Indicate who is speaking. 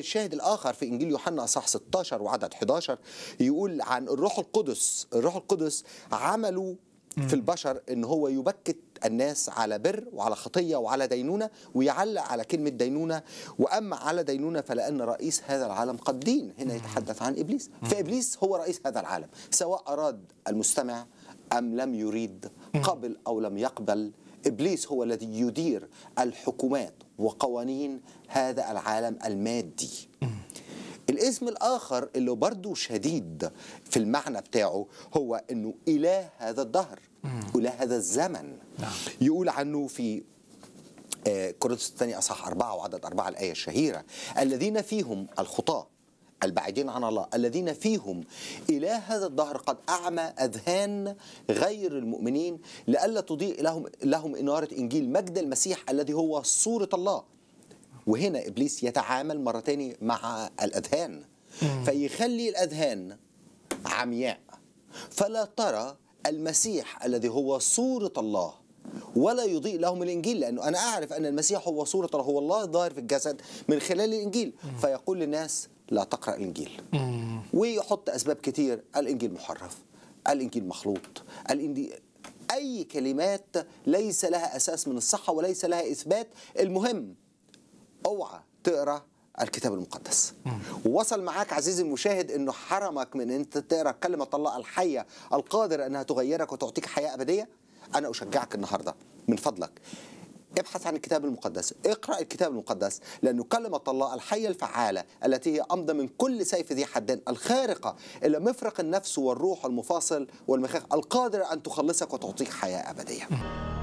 Speaker 1: الشاهد الآخر في إنجيل يوحنا أصح 16 وعدد 11 يقول عن الروح القدس الروح القدس عمله في البشر ان هو يبكت الناس على بر وعلى خطيه وعلى دينونه ويعلق على كلمه دينونه واما على دينونه فلان رئيس هذا العالم قد دين هنا يتحدث عن ابليس فابليس هو رئيس هذا العالم سواء اراد المستمع ام لم يريد قبل او لم يقبل ابليس هو الذي يدير الحكومات وقوانين هذا العالم المادي الاسم الآخر اللي برضه شديد في المعنى بتاعه هو أنه إله هذا الدهر إله هذا الزمن نعم. يقول عنه في آه، كورنثوس الثانية أصح أربعة وعدد أربعة الآية الشهيرة الذين فيهم الخطاة البعيدين عن الله الذين فيهم إلى هذا الدهر قد أعمى أذهان غير المؤمنين لئلا تضيء لهم لهم إنارة إنجيل مجد المسيح الذي هو صورة الله وهنا إبليس يتعامل مرة تاني مع الأذهان فيخلي الأذهان عمياء فلا ترى المسيح الذي هو صورة الله ولا يضيء لهم الإنجيل لأنه أنا أعرف أن المسيح هو صورة هو الله الظاهر في الجسد من خلال الإنجيل فيقول للناس لا تقرأ الإنجيل ويحط أسباب كتير الإنجيل محرف الإنجيل مخلوط الإنجيل أي كلمات ليس لها أساس من الصحة وليس لها إثبات المهم أوعى تقرأ الكتاب المقدس ووصل معاك عزيزي المشاهد انه حرمك من ان انت تقرا كلمه الله الحيه القادره انها تغيرك وتعطيك حياه ابديه انا اشجعك النهارده من فضلك ابحث عن الكتاب المقدس اقرأ الكتاب المقدس لانه كلمة الله الحية الفعالة التي هي أمضى من كل سيف ذي حدين الخارقة إلى مفرق النفس والروح المفاصل والمخاخ القادرة أن تخلصك وتعطيك حياة أبدية